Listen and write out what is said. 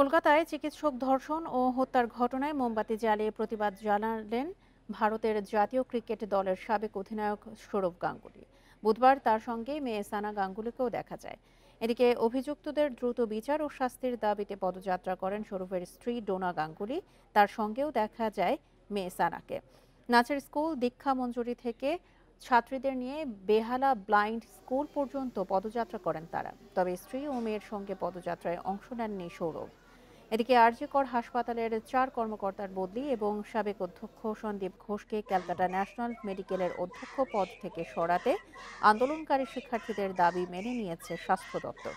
কলকাতায় চিকিৎসক ধর্ষণ ও হত্যার ঘটনায় মোমবাতি জ্বালিয়ে প্রতিবাদ জানালেন ভারতের জাতীয় ক্রিকেট দলের সাবেক অধিনায়ক সৌরভ গাঙ্গুলি বুধবার তার সঙ্গে মেয়ে সানা গাঙ্গুলিকেও দেখা যায় এদিকে অভিযুক্তদের দ্রুত বিচার ও শাস্তির দাবিতে পদযাত্রা করেন সৌরভের স্ত্রী ডোনা গাঙ্গুলি তার সঙ্গেও দেখা যায় মেয়ে সানাকে নাচের স্কুল দীক্ষা মঞ্জুরি থেকে ছাত্রীদের নিয়ে বেহালা ব্লাইন্ড স্কুল পর্যন্ত পদযাত্রা করেন তারা তবে স্ত্রী ও মেয়ের সঙ্গে পদযাত্রায় অংশ নেননি সৌরভ এদিকে আরজিকর হাসপাতালের চার কর্মকর্তার বদলি এবং সাবেক অধ্যক্ষ সন্দীপ ঘোষকে ক্যালকাটা ন্যাশনাল মেডিকেলের অধ্যক্ষ পদ থেকে সরাতে আন্দোলনকারী শিক্ষার্থীদের দাবি মেনে নিয়েছে স্বাস্থ্য দপ্তর